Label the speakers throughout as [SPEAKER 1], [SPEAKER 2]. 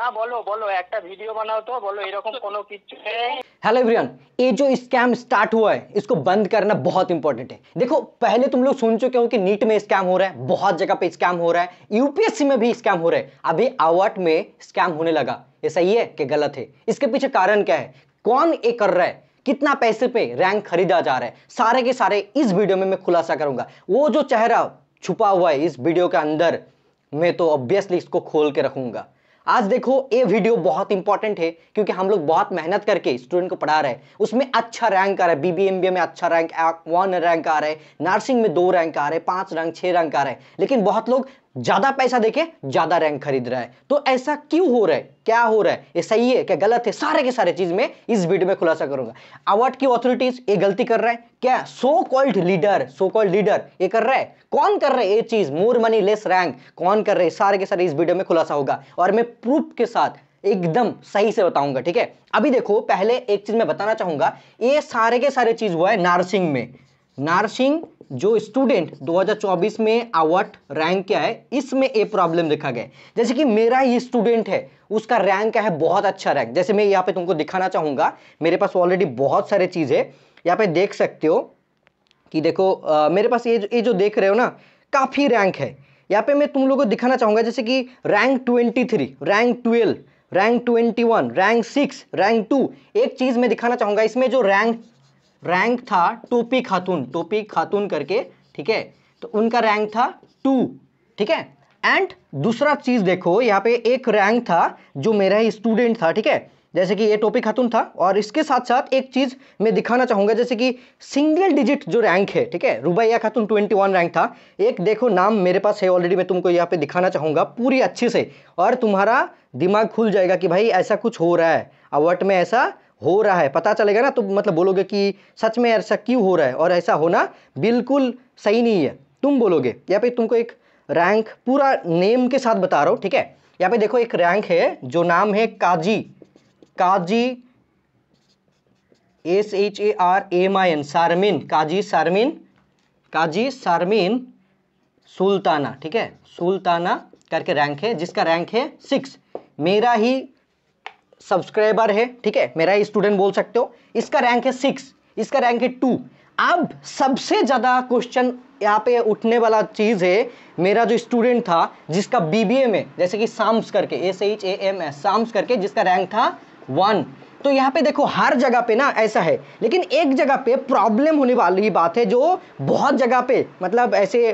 [SPEAKER 1] না বলো বলো একটা वीडियो बनाओ तो बोलो এরকম কোনো কিছু নেই
[SPEAKER 2] एवरीवन ये जो स्कैम स्टार्ट हुआ है इसको बंद करना बहुत इंपॉर्टेंट है देखो पहले तुम लोग सुन चुके हो कि नीट में स्कैम हो रहा है बहुत जगह पे स्कैम हो रहा है यूपीएससी में भी स्कैम हो रहा है अभी आवट में स्कैम होने लगा ये सही है कि गलत है इसके पीछे कारण क्या है कौन ये कर रहा है कितना पैसे पे रैंक खरीदा जा रहा है सारे के सारे इस वीडियो में मैं खुलासा करूंगा वो जो चेहरा छुपा हुआ है इस वीडियो के अंदर मैं तो ऑब्वियसली इसको खोल के रखूंगा आज देखो ये वीडियो बहुत इंपॉर्टेंट है क्योंकि हम लोग बहुत मेहनत करके स्टूडेंट को पढ़ा रहे हैं उसमें अच्छा रैंक आ रहा है बीबीएमबीए में अच्छा रैंक वन रैंक आ रहा है नर्सिंग में दो रैंक आ रहे हैं पांच रैंक छह रैंक आ रहे हैं लेकिन बहुत लोग ज्यादा पैसा देके ज्यादा रैंक खरीद रहा है तो ऐसा क्यों हो रहा है क्या हो रहा है ये सही है क्या गलत है सारे के सारे चीज में इस वीडियो में खुलासा करूंगा अवार्ड की ऑथोरिटीज ये गलती कर रहा है क्या so called leader so called leader ये कर रहा है कौन कर रहा है ये चीज मोर मनी लेस रैंक कौन कर रहे हैं सारे के सारे इस वीडियो में खुलासा होगा और मैं प्रूफ के साथ एकदम सही से बताऊंगा ठीक है अभी देखो पहले एक चीज मैं बताना चाहूंगा ये सारे के सारे चीज हुआ है नारसिंग में नारसिंग जो स्टूडेंट 2024 में आवट रैंक क्या है इसमें ए प्रॉब्लम देखा गया जैसे कि मेरा ये स्टूडेंट है उसका रैंक क्या है बहुत अच्छा रैंक जैसे मैं यहाँ पे तुमको दिखाना चाहूँगा मेरे पास ऑलरेडी बहुत सारे चीज़ है यहाँ पे देख सकते हो कि देखो आ, मेरे पास ये ये जो देख रहे हो ना काफ़ी रैंक है यहाँ पे मैं तुम लोगों को दिखाना चाहूँगा जैसे कि rank twenty three rank twelve rank twenty one rank six rank two एक चीज़ मैं दिखाना चाहूँगा इसमें जो रैंक रैंक था टोपी खातून टोपी खातून करके ठीक है तो उनका रैंक था टू ठीक है एंड दूसरा चीज़ देखो यहाँ पे एक रैंक था जो मेरा ही स्टूडेंट था ठीक है जैसे कि ये टोपी खातून था और इसके साथ साथ एक चीज़ मैं दिखाना चाहूंगा जैसे कि सिंगल डिजिट जो रैंक है ठीक है रुबैया खातून 21 रैंक था एक देखो नाम मेरे पास है ऑलरेडी मैं तुमको यहाँ पे दिखाना चाहूंगा पूरी अच्छे से और तुम्हारा दिमाग खुल जाएगा कि भाई ऐसा कुछ हो रहा है अवर्ट में ऐसा हो रहा है पता चलेगा ना तुम मतलब बोलोगे कि सच में ऐसा क्यों हो रहा है और ऐसा होना बिल्कुल सही नहीं है तुम बोलोगे या फिर तुमको एक रैंक पूरा नेम के साथ बता रहा हूँ ठीक है यहाँ पे देखो एक रैंक है जो नाम है Kazi Kazi S H A R M I N Sharmin Kazi Sharmin Kazi Sharmin Sultana ठीक है सुल्ताना करके रैंक है जिसका रैंक है सिक्स मेरा ही सब्सक्राइबर है ठीक है मेरा स्टूडेंट बोल सकते हो इसका रैंक है सिक्स इसका रैंक है टू अब सबसे ज़्यादा क्वेश्चन यहाँ पे उठने वाला चीज़ है मेरा जो स्टूडेंट था जिसका बीबीए में जैसे कि साम्स करके S H A M S Shams करके जिसका रैंक था वन तो यहाँ पे देखो हर जगह पे ना ऐसा है लेकिन एक जगह पे प्रॉब्लम होने वाली बात है जो बहुत जगह पे मतलब ऐसे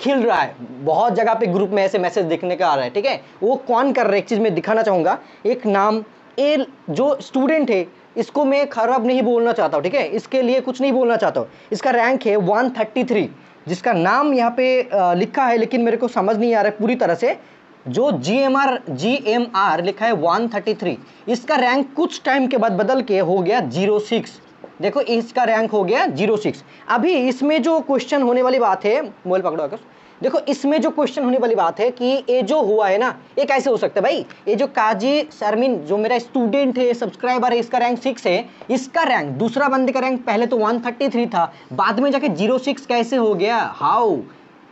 [SPEAKER 2] खिल रहा है बहुत जगह पे ग्रुप में ऐसे मैसेज देखने का आ रहा है ठीक है वो कौन कर रहा है एक चीज़ में दिखाना चाहूँगा एक नाम ये जो स्टूडेंट है इसको मैं खराब नहीं बोलना चाहता हूँ ठीक है इसके लिए कुछ नहीं बोलना चाहता हूँ इसका रैंक है 133 जिसका नाम यहाँ पे लिखा है लेकिन मेरे को समझ नहीं आ रहा है पूरी तरह से जो G M R G M R लिखा है 133 इसका रैंक कुछ टाइम के बाद बदल के हो गया 06 देखो इसका रैंक हो गया 06 अभी इसमें जो क्वेश्चन होने वाली बात है मोबाइल पकड़ो आकाश देखो इसमें जो क्वेश्चन होने वाली बात है कि ये जो हुआ है ना ये कैसे हो सकता है भाई ये जो काजी सरमिन जो मेरा स्टूडेंट है सब्सक्राइबर है इसका रैंक सिक्स है इसका रैंक दूसरा बंदे का रैंक पहले तो वन थर्टी थ्री था बाद में जाके जीरो सिक्स कैसे हो गया हाउ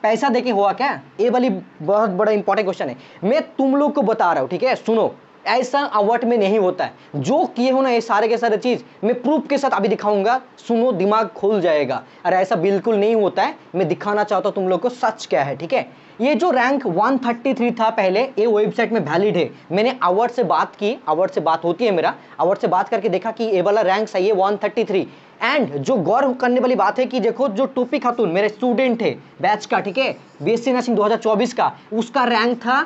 [SPEAKER 2] पैसा देके हुआ क्या ये वाली बहुत बड़ा इंपॉर्टेंट क्वेश्चन है मैं तुम लोग को बता रहा हूँ ठीक है सुनो ऐसा अवर्ट में नहीं होता है जो किए हो ना ये सारे के सारे चीज़ मैं प्रूफ के साथ अभी दिखाऊंगा सुनो दिमाग खुल जाएगा अरे ऐसा बिल्कुल नहीं होता है मैं दिखाना चाहता हूँ तुम लोग को सच क्या है ठीक है ये जो रैंक 133 था पहले ये वेबसाइट में वैलिड है मैंने अवर्ट से बात की अवर्ट से बात होती है मेरा अवर्ड से बात करके देखा कि ये वाला रैंक सही है 133 एंड जो गौर करने वाली बात है कि देखो जो टोपी खातून मेरे स्टूडेंट है बैच का ठीक है बी एस सी नर्सिंग 2024 का उसका रैंक था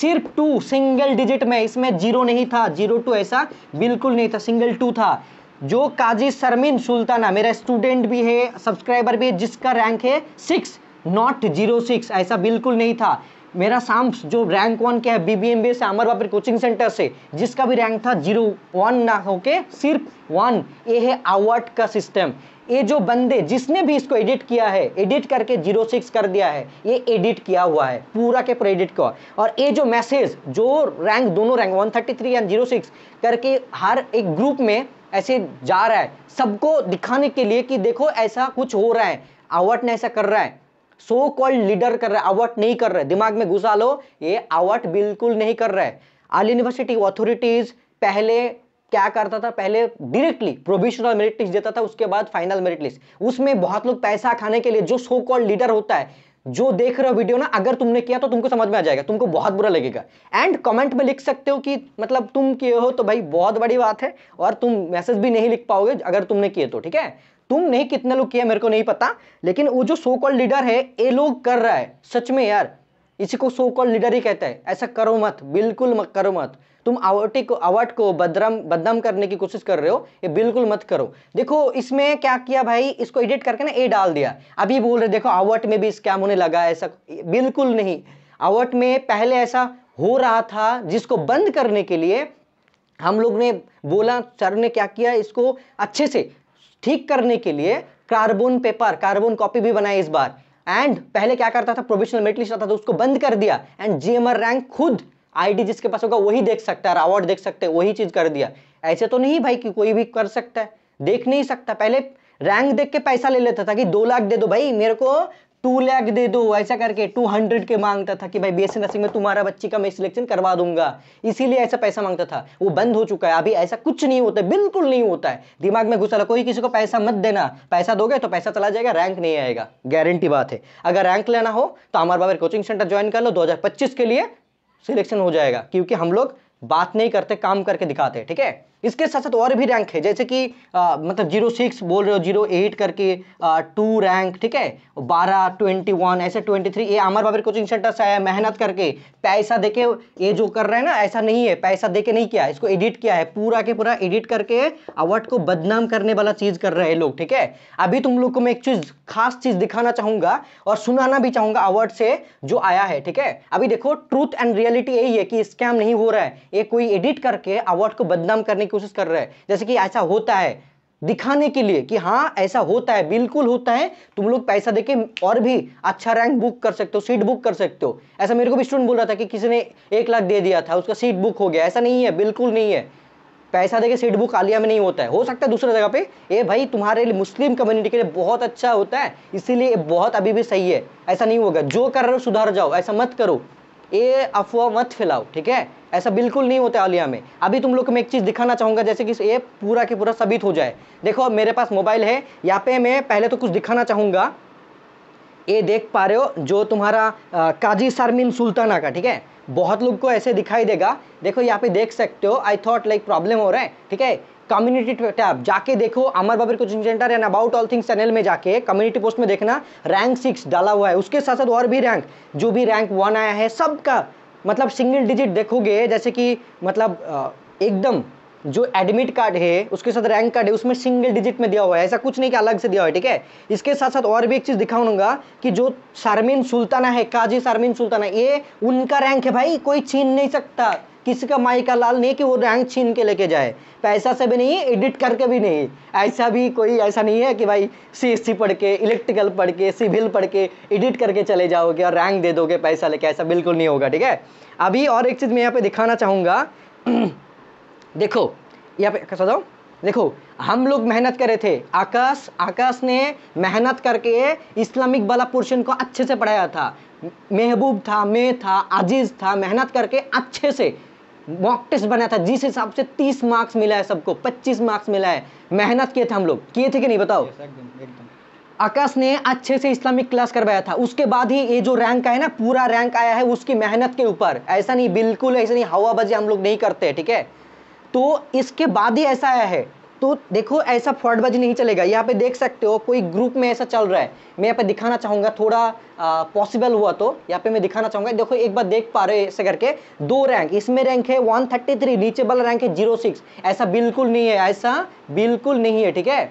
[SPEAKER 2] सिर्फ टू सिंगल डिजिट में इसमें जीरो नहीं था जीरो टू ऐसा बिल्कुल नहीं था सिंगल टू था जो काजी सरमिन सुल्ताना मेरा स्टूडेंट भी है सब्सक्राइबर भी है जिसका रैंक है सिक्स नॉट जीरो सिक्स ऐसा बिल्कुल नहीं था मेरा साम्स जो रैंक वन के है बी बी एम बी से अमर बापर कोचिंग सेंटर से जिसका भी रैंक था जीरो वन ना होके सिर्फ वन ये है आवर्ट का सिस्टम ये जो बंदे जिसने भी इसको एडिट किया है एडिट करके जीरो सिक्स कर दिया है ये एडिट किया हुआ है पूरा के पूरा एडिट किया और ये जो मैसेज जो रैंक दोनों rank one thirty three and zero six करके हर एक ग्रुप में ऐसे जा रहा है सबको दिखाने के लिए कि देखो ऐसा कुछ हो रहा है आवर्ट ने ऐसा कर रहा है सो कॉल्ड लीडर कर रहे है अवॉर्ड नहीं कर रहे दिमाग में घुसा लो ये अवॉर्ड बिल्कुल नहीं कर रहे है अल यूनिवर्सिटी अथॉरिटीज पहले क्या करता था पहले डायरेक्टली प्रोविजनल मेरिट लिस्ट देता था उसके बाद फाइनल मेरिट लिस्ट उसमें बहुत लोग पैसा खाने के लिए जो सो कॉल्ड लीडर होता है जो देख रहे हो वीडियो ना अगर तुमने किया तो तुमको समझ में आ जाएगा तुमको बहुत बुरा लगेगा एंड कमेंट में लिख सकते हो कि मतलब तुम किए हो तो भाई बहुत बड़ी बात है और तुम मैसेज भी नहीं लिख पाओगे अगर तुमने किए तो ठीक है तुमने कितने लोग किया मेरे को नहीं पता लेकिन वो जो सो कॉल लीडर है ये लोग कर रहा है सच में यार इसी को सो कॉल लीडर ही कहता है ऐसा करो मत बिल्कुल मत करो मत तुम आवटी को आवट को बदनाम बदनाम करने की कोशिश कर रहे हो ये बिल्कुल मत करो देखो इसमें क्या किया भाई इसको एडिट करके ना ए डाल दिया अभी बोल रहे देखो आवट में भी स्कैम होने लगा ऐसा बिल्कुल नहीं आवट में पहले ऐसा हो रहा था जिसको बंद करने के लिए हम लोग ने बोला सर ने क्या किया इसको अच्छे से ठीक करने के लिए कार्बन पेपर कार्बन कॉपी भी बनाई इस बार एंड पहले क्या करता था प्रोविशनल मेटलिस्ट आता था उसको बंद कर दिया एंड जीएमआर रैंक खुद आईडी जिसके पास होगा वही देख सकता है अवार्ड देख सकते हैं वही चीज कर दिया ऐसे तो नहीं भाई कि कोई भी कर सकता है देख नहीं सकता पहले रैंक देख के पैसा ले लेता था कि दो लाख दे दो भाई मेरे को टू लैख दे दो ऐसा करके टू हंड्रेड के मांगता था कि भाई बी एस नर्सिंग में तुम्हारा बच्ची का मैं सिलेक्शन करवा दूंगा इसीलिए ऐसा पैसा मांगता था वो बंद हो चुका है अभी ऐसा कुछ नहीं होता बिल्कुल नहीं होता है दिमाग में घुसा कोई किसी को पैसा मत देना पैसा दोगे तो पैसा चला जाएगा रैंक नहीं आएगा गारंटी बात है अगर रैंक लेना हो तो Amar Babar coaching centre join कर लो दो के लिए सिलेक्शन हो जाएगा क्योंकि हम लोग बात नहीं करते काम करके दिखाते ठीक है इसके साथ साथ और भी रैंक है जैसे कि आ, मतलब जीरो सिक्स बोल रहे हो जीरो एट करके टू रैंक ठीक है बारह ट्वेंटी वन ऐसे ट्वेंटी थ्री ये अमर बाबर कोचिंग सेंटर से आया मेहनत करके पैसा देके ये जो कर रहे हैं ना ऐसा नहीं है पैसा दे के नहीं किया इसको एडिट किया है पूरा के पूरा एडिट करके अवार्ड को बदनाम करने वाला चीज़ कर रहे हैं लोग ठीक है अभी तुम लोग को मैं एक चीज़ खास चीज़ दिखाना चाहूँगा और सुनाना भी चाहूँगा अवार्ड से जो आया है ठीक है अभी देखो ट्रूथ एंड रियलिटी यही है कि स्कैम नहीं हो रहा है ये कोई एडिट करके अवार्ड को बदनाम करने की कोशिश कर रहा है जैसे कि ऐसा होता है दिखाने के लिए कि हाँ ऐसा होता है बिल्कुल होता है तुम लोग पैसा देके और भी अच्छा रैंक बुक कर सकते हो सीट बुक कर सकते हो ऐसा मेरे को भी स्टूडेंट बोल रहा था कि किसी ने एक लाख दे दिया था उसका सीट बुक हो गया ऐसा नहीं है बिल्कुल नहीं है पैसा देके सीट बुक आलिया में नहीं होता है हो सकता है दूसरे जगह पे ये भाई तुम्हारे लिए मुस्लिम कम्युनिटी के लिए बहुत अच्छा होता है इसीलिए बहुत अभी भी सही है ऐसा नहीं होगा जो कर रहे हो सुधार जाओ ऐसा मत करो ये अफवाह मत फैलाओ ठीक है ऐसा बिल्कुल नहीं होता आलिया में अभी तुम लोग को मैं एक चीज़ दिखाना चाहूँगा जैसे कि ये पूरा के पूरा साबित हो जाए देखो मेरे पास मोबाइल है यहाँ पे मैं पहले तो कुछ दिखाना चाहूँगा ये देख पा रहे हो जो तुम्हारा आ, काजी सरमिन सुल्ताना का ठीक है बहुत लोग को ऐसे दिखाई देगा देखो यहाँ पे देख सकते हो आई थॉट लाइक प्रॉब्लम हो रहा है ठीक है कम्युनिटी टैब जाके देखो Amar Babar coaching centre and about all things channel में जाके कम्युनिटी पोस्ट में देखना रैंक सिक्स डाला हुआ है उसके साथ साथ और भी रैंक जो भी रैंक वन आया है सबका मतलब सिंगल डिजिट देखोगे जैसे कि मतलब एकदम जो एडमिट कार्ड है उसके साथ रैंक कार्ड है उसमें सिंगल डिजिट में दिया हुआ है ऐसा कुछ नहीं कि अलग से दिया हुआ है ठीक है इसके साथ साथ और भी एक चीज़ दिखाऊंगा कि जो शारमिन सुल्ताना है काजी शारमिन सुल्ताना ये उनका रैंक है भाई कोई छीन नहीं सकता किसी का माई का लाल नहीं कि वो रैंक छीन के लेके जाए पैसा से भी नहीं एडिट करके भी नहीं ऐसा भी कोई ऐसा नहीं है कि भाई सी पढ़ के इलेक्ट्रिकल पढ़ के सिविल पढ़ के एडिट करके चले जाओगे और रैंक दे दोगे पैसा लेके ऐसा बिल्कुल नहीं होगा ठीक है अभी और एक चीज़ मैं यहाँ पर दिखाना चाहूँगा देखो यहाँ पे कैसा दो देखो हम लोग मेहनत करे थे आकाश आकाश ने मेहनत करके इस्लामिक वाला पोर्शन को अच्छे से पढ़ाया था महबूब था मैं था अजीज़ था मेहनत करके अच्छे से मॉक टेस्ट बनाया था जिस हिसाब से तीस मार्क्स मिला है सबको पच्चीस मार्क्स मिला है मेहनत किए थे हम लोग किए थे कि नहीं बताओ आकाश ने अच्छे से इस्लामिक क्लास करवाया था उसके बाद ही ये जो रैंक है ना पूरा रैंक आया है उसकी मेहनत के ऊपर ऐसा नहीं बिल्कुल ऐसा नहीं हवाबाजी हम लोग नहीं करते ठीक है तो इसके बाद ही ऐसा आया है तो देखो ऐसा फ्रॉडबाजी नहीं चलेगा यहाँ पे देख सकते हो कोई ग्रुप में ऐसा चल रहा है मैं यहाँ पे दिखाना चाहूँगा थोड़ा पॉसिबल हुआ तो यहाँ पे मैं दिखाना चाहूँगा देखो एक बार देख पा रहे ऐसे करके दो रैंक इसमें रैंक है 133 नीचे वाला रैंक है सिक्स ऐसा बिल्कुल नहीं है ऐसा बिल्कुल नहीं है ठीक है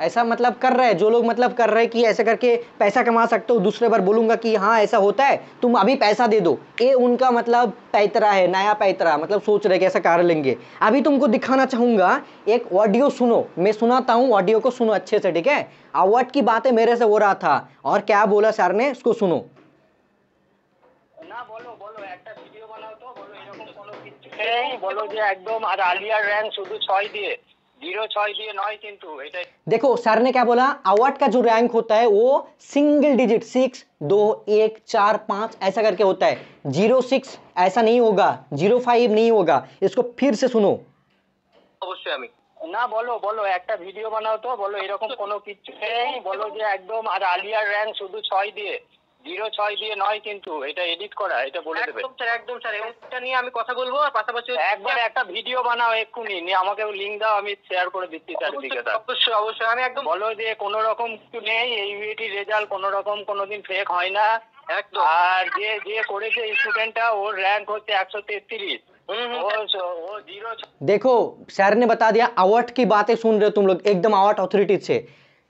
[SPEAKER 2] ऐसा मतलब कर रहे हैं जो लोग मतलब कर रहे हैं कि ऐसे करके पैसा कमा सकते हो दूसरे बार बोलूंगा कि हाँ ऐसा होता है तुम अभी पैसा दे दो ये उनका मतलब पैतरा है नया पैतरा मतलब सोच रहे कि ऐसा कर लेंगे अभी तुमको दिखाना चाहूंगा एक ऑडियो सुनो मैं सुनाता हूँ ऑडियो को सुनो अच्छे से ठीक है अवट की बातें मेरे से हो रहा था और क्या बोला सर ने उसको सुनो
[SPEAKER 1] বলো যে একদম আর আলিয়ার র্যাঙ্ক শুধু ছয় দিয়ে तो देखो
[SPEAKER 2] सर ने क्या बोला अवार्ड का जो रैंक होता है वो सिंगल डिजिट सिक्स दो एक चार पांच ऐसा करके होता है जीरो सिक्स ऐसा नहीं होगा जीरो फाइव नहीं होगा इसको फिर से सुनो
[SPEAKER 1] अवश्य ना बोलो बोलो एक একটা ভিডিও বানাও তো জিরো ছয় দিয়ে নয় কিন্তু এটা এডিট করা এটা বলে দেবে একদম স্যার একদম স্যার এটা নিয়ে আমি কথা বলবো আর পাশাপাশি একবার একটা ভিডিও বানাও এক্ষুনি নিয়ে আমাকে লিঙ্ক দাও আমি শেয়ার করে দিচ্ছি অবশ্যই অবশ্যই আমি একদম বলো যে রকম কিছু নেই এই রেজাল্ট কোনো রকম কোনোদিন ফেক হয় না একদম আর যে যে করেছে স্টুডেন্টটা ওর র্যাঙ্ক হচ্ছে একশো তেত্রিশ
[SPEAKER 2] देखो सर ने बता दिया अवार्ड की बातें सुन रहे हो तुम लोग एकदम अवार्ड अथॉरिटी से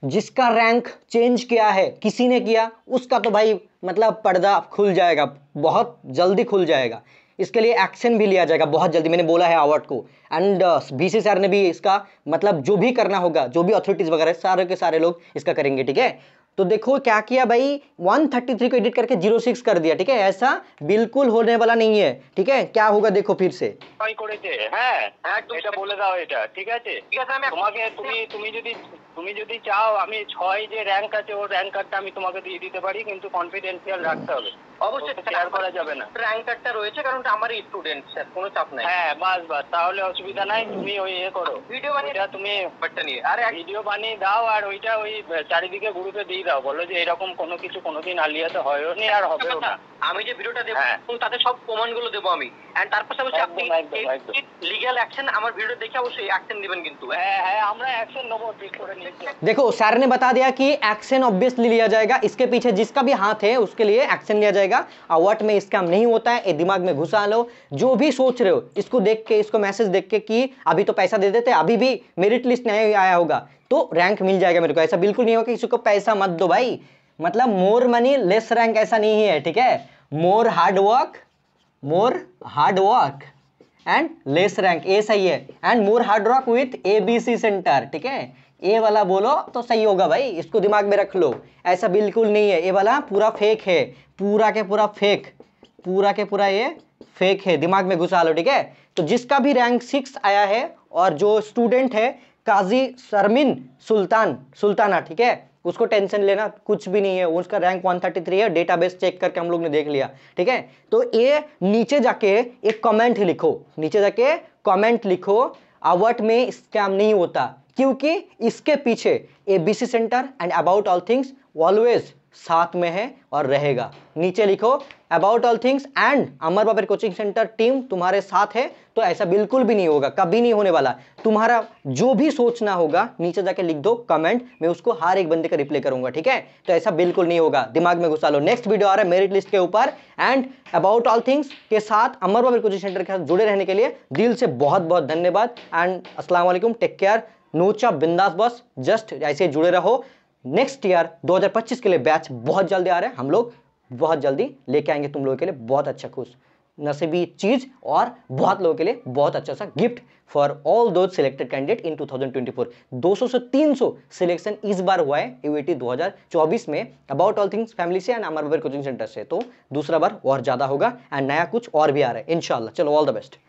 [SPEAKER 2] जिसका रैंक चेंज किया है किसी ने किया उसका तो भाई मतलब पर्दा खुल जाएगा बहुत जल्दी खुल जाएगा इसके लिए एक्शन भी लिया जाएगा बहुत जल्दी मैंने बोला है अवार्ड को एंड बी सी ने भी इसका मतलब जो भी करना होगा जो भी अथॉरिटीज़ वगैरह सारे के सारे लोग इसका करेंगे ठीक है तो देखो क्या किया भाई 133 को एडिट करके 06 कर दिया ठीक है ऐसा बिल्कुल होने वाला नहीं है ठीक है क्या होगा देखो फिर से
[SPEAKER 1] पाई कोड़े थे हां एक टुकड़ा बोले দাও এটা ঠিক আছে তোমাকে তুমি তুমি যদি তুমি যদি চাও আমি 6 जे रैंक আছে ওর रैंक कार्ड আমি তোমাকে दे दीते পারি কিন্তু конфиডেনশিয়াল রাখতে হবে অবশ্যই शेयर করা যাবে না रैंक कार्डটা রয়েছে কারণটা আমাদের स्टूडेंट सर कोई चाप नहीं हां बस बस তাহলে অসুবিধা নাই তুমি ওই এ করো ভিডিও মানে এটা তুমি করতে نہیں আরে ভিডিও বানি দাও আর ওইটা ওই চারিদিকে ঘুরে তো দি বললে যে এরকম কোনো কিছু কোনোদিন आलियाতে হয়ওনি আর হবেও না আমি যে ভিডিওটা দেব তাতে সব কমেন্টগুলো দেব আমি এন্ড তারপর সবসি আপনি এই লিগ্যাল অ্যাকশন আমার ভিডিও দেখে অবশ্যই অ্যাকশন দিবেন কিন্তু হ্যাঁ হ্যাঁ আমরা অ্যাকশন নব ঠিক করে নিয়েছি
[SPEAKER 2] দেখো স্যার نے बता दिया कि एक्शन ऑब्वियसली लिया जाएगा इसके पीछे जिसका भी हाथ है उसके लिए एक्शन लिया जाएगा व्हाट में स्कैम नहीं होता है ये दिमाग में घुसा लो जो भी सोच रहे हो इसको देख के इसको मैसेज देख के कि अभी तो पैसा दे देते अभी भी मेरिट लिस्ट नहीं आया होगा तो रैंक मिल जाएगा मेरे को ऐसा बिल्कुल नहीं होगा किसी को पैसा मत दो भाई मतलब मोर मनी लेस रैंक ऐसा नहीं है ठीक है more hard work more hard work and less rank ए सही है and more hard work with A B C centre ठीक है ए वाला बोलो तो सही होगा भाई इसको दिमाग में रख लो ऐसा बिल्कुल नहीं है ए वाला पूरा फेक है पूरा के पूरा फेक पूरा के पूरा ये फेक है दिमाग में घुसा लो ठीक है तो जिसका भी रैंक सिक्स आया है और जो स्टूडेंट है काजी सरमिन सुल्तान सुल्ताना ठीक है उसको टेंशन लेना कुछ भी नहीं है उसका रैंक 133 है डेटाबेस चेक करके हम लोग ने देख लिया ठीक है तो ये नीचे जाके एक कमेंट लिखो नीचे जाके कमेंट लिखो अवट में स्कैम नहीं होता क्योंकि इसके पीछे A B C centre and about all things always साथ में है और रहेगा नीचे लिखो about all things and Amar Babar coaching centre team तुम्हारे साथ है तो ऐसा बिल्कुल भी नहीं होगा कभी नहीं होने वाला तुम्हारा जो भी सोचना होगा नीचे जाके लिख दो कमेंट मैं उसको हर एक बंदे का रिप्लाई करूंगा ठीक है तो ऐसा बिल्कुल नहीं होगा दिमाग में घुसा लो नेक्स्ट वीडियो आ रहा है मेरिट लिस्ट के ऊपर एंड अबाउट ऑल थिंग्स के साथ अमर बाबर कोचिंग सेंटर के साथ जुड़े रहने के लिए दिल से बहुत बहुत धन्यवाद एंड असलामेकुम टेक केयर नोचा बिंदास बस जस्ट ऐसे जुड़े रहो नेक्स्ट ईयर 2025 के लिए बैच बहुत जल्दी आ रहे हैं हम लोग बहुत जल्दी लेके आएंगे तुम लोगों के लिए बहुत अच्छा खुश नसीबी चीज़ और बहुत लोगों के लिए बहुत अच्छा सा गिफ्ट फॉर ऑल दो सिलेक्टेड कैंडिडेट इन 2024 200 से 300 सिलेक्शन इस बार हुआ है हजार 2024 में अबाउट ऑल थिंग्स फैमिली से एंड अमर कोचिंग सेंटर से तो दूसरा बार और ज़्यादा होगा एंड नया कुछ और भी आ रहा है इनशाला चलो ऑल द बेस्ट